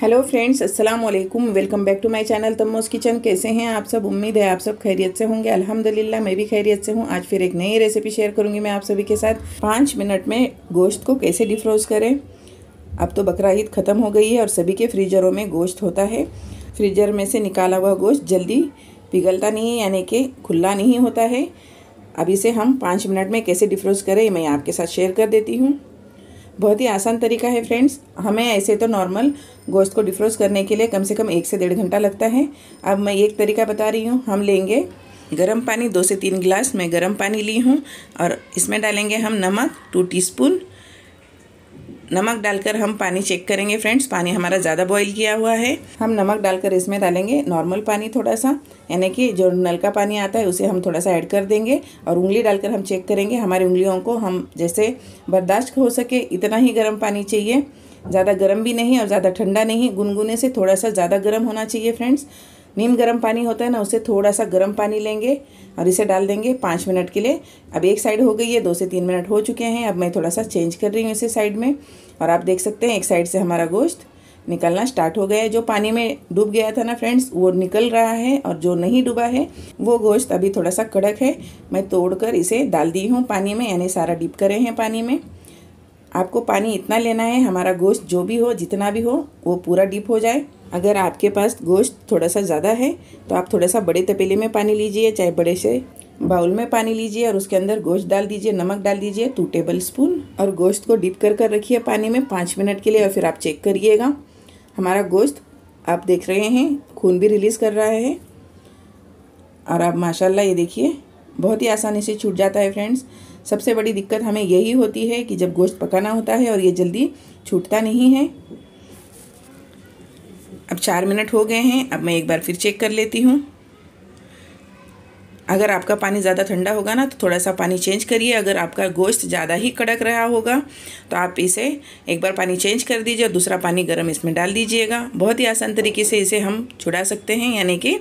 hello friends अस्सलाम वालेकुम welcome back to my channel Tamoz kitchen कैसे हैं आप सब उम्मीद है आप सब खैरियत से होंगे अल्हम्दुलिल्लाह मैं भी खैरियत से हूँ आज फिर एक नई रेसिपी शेयर करूँगी मैं आप सभी के साथ पाँच मिनट में गोश्त को कैसे डिफ्रोज करें अब तो बकरा ईद ख़त्म हो गई है और सभी के फ्रीजरों में गोश्त होता है फ्रीजर में से निकाला हुआ गोश्त जल्दी पिघलता नहीं है यानी कि खुला नहीं होता है अब इसे हम पाँच मिनट में कैसे डिफ्रोज करें मैं आपके साथ शेयर कर देती हूँ बहुत ही आसान तरीका है फ्रेंड्स हमें ऐसे तो नॉर्मल गोश्त को डिफ्रोज करने के लिए कम से कम एक से डेढ़ घंटा लगता है अब मैं एक तरीका बता रही हूँ हम लेंगे गरम पानी दो से तीन गिलास मैं गरम पानी ली हूँ और इसमें डालेंगे हम नमक टू टीस्पून नमक डालकर हम पानी चेक करेंगे फ्रेंड्स पानी हमारा ज़्यादा बॉईल किया हुआ है हम नमक डालकर इसमें डालेंगे नॉर्मल पानी थोड़ा सा यानी कि जो नल का पानी आता है उसे हम थोड़ा सा ऐड कर देंगे और उंगली डालकर हम चेक करेंगे हमारी उंगलियों को हम जैसे बर्दाश्त हो सके इतना ही गर्म पानी चाहिए ज़्यादा गर्म भी नहीं और ज़्यादा ठंडा नहीं गुनगुने से थोड़ा सा ज़्यादा गर्म होना चाहिए फ्रेंड्स नीम गर्म पानी होता है ना उसे थोड़ा सा गर्म पानी लेंगे और इसे डाल देंगे पाँच मिनट के लिए अब एक साइड हो गई है दो से तीन मिनट हो चुके हैं अब मैं थोड़ा सा चेंज कर रही हूँ इसे साइड में और आप देख सकते हैं एक साइड से हमारा गोश्त निकलना स्टार्ट हो गया है जो पानी में डूब गया था ना फ्रेंड्स वो निकल रहा है और जो नहीं डूबा है वो गोश्त अभी थोड़ा सा कड़क है मैं तोड़कर इसे डाल दी हूँ पानी में यानी सारा डिप करे हैं पानी में आपको पानी इतना लेना है हमारा गोश्त जो भी हो जितना भी हो वो पूरा डिप हो जाए अगर आपके पास गोश्त थोड़ा सा ज़्यादा है तो आप थोड़ा सा बड़े तपेले में पानी लीजिए चाहे बड़े से बाउल में पानी लीजिए और उसके अंदर गोश्त डाल दीजिए नमक डाल दीजिए टू टेबल स्पून और गोश्त को डिप कर कर रखिए पानी में पाँच मिनट के लिए और फिर आप चेक करिएगा हमारा गोश्त आप देख रहे हैं खून भी रिलीज़ कर रहा है और आप माशाल्लाह ये देखिए बहुत ही आसानी से छूट जाता है फ्रेंड्स सबसे बड़ी दिक्कत हमें यही होती है कि जब गोश्त पकाना होता है और ये जल्दी छूटता नहीं है अब चार मिनट हो गए हैं अब मैं एक बार फिर चेक कर लेती हूँ अगर आपका पानी ज़्यादा ठंडा होगा ना तो थोड़ा सा पानी चेंज करिए अगर आपका गोश्त ज़्यादा ही कड़क रहा होगा तो आप इसे एक बार पानी चेंज कर दीजिए और दूसरा पानी गर्म इसमें डाल दीजिएगा बहुत ही आसान तरीके से इसे हम छुड़ा सकते हैं यानी कि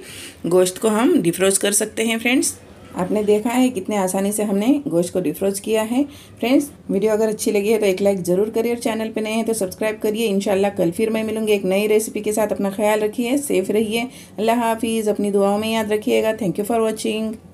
गोश्त को हम डिफ्रोज कर सकते हैं फ्रेंड्स आपने देखा है कितने आसानी से हमने गोश्त को डिफ्रोज किया है फ्रेंड्स वीडियो अगर अच्छी लगी है तो एक लाइक ज़रूर करिए और चैनल पर नए हैं तो सब्सक्राइब करिए इनशाला कल फिर मैं मिलूंगी एक नई रेसिपी के साथ अपना ख्याल रखिए सेफ रहिए अल्लाह हाफिज़ अपनी दुआओं में याद रखिएगा थैंक यू फॉर वॉचिंग